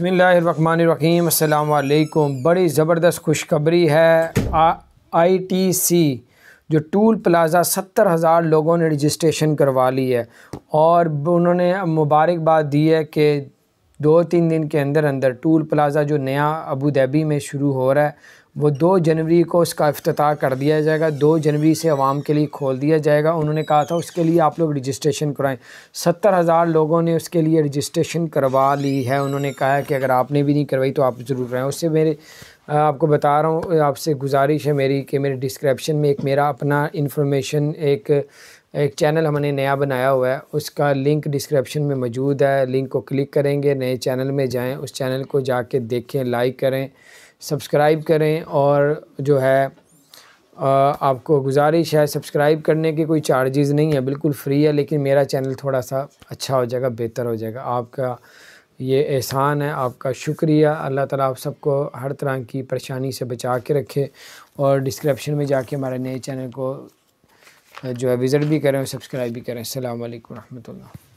बसमीम् अल्लाम बड़ी ज़बरदस्त खुशखबरी है आई टी सी जो टूल प्लाज़ा सत्तर हज़ार लोगों ने रजिस्ट्रेशन करवा ली है और उन्होंने मुबारकबाद दी है कि दो तीन दिन के अंदर अंदर टूल प्लाज़ा जो नया अबू धाबी में शुरू हो रहा है वो दो जनवरी को उसका अफ्ताह कर दिया जाएगा दो जनवरी से आवाम के लिए खोल दिया जाएगा उन्होंने कहा था उसके लिए आप लोग रजिस्ट्रेशन कराएं सत्तर हज़ार लोगों ने उसके लिए रजिस्ट्रेशन करवा ली है उन्होंने कहा है कि अगर आपने भी नहीं करवाई तो आप ज़रूर कराएँ उससे मेरे आपको बता रहा हूँ आपसे गुजारिश है मेरी कि मेरे डिस्क्रप्शन में एक मेरा अपना इन्फॉर्मेशन एक एक चैनल हमने नया बनाया हुआ है उसका लिंक डिस्क्रिप्शन में मौजूद है लिंक को क्लिक करेंगे नए चैनल में जाएं उस चैनल को जाके देखें लाइक करें सब्सक्राइब करें और जो है आपको गुजारिश है सब्सक्राइब करने के कोई चार्जेस नहीं है बिल्कुल फ्री है लेकिन मेरा चैनल थोड़ा सा अच्छा हो जाएगा बेहतर हो जाएगा आपका ये एहसान है आपका शुक्रिया अल्लाह ताला आप सबको हर तरह की परेशानी से बचा के रखे और डिस्क्रिप्शन में जाके हमारे नए चैनल को जो है विज़िट भी करें और सब्सक्राइब भी करें अल्लाम वरहमल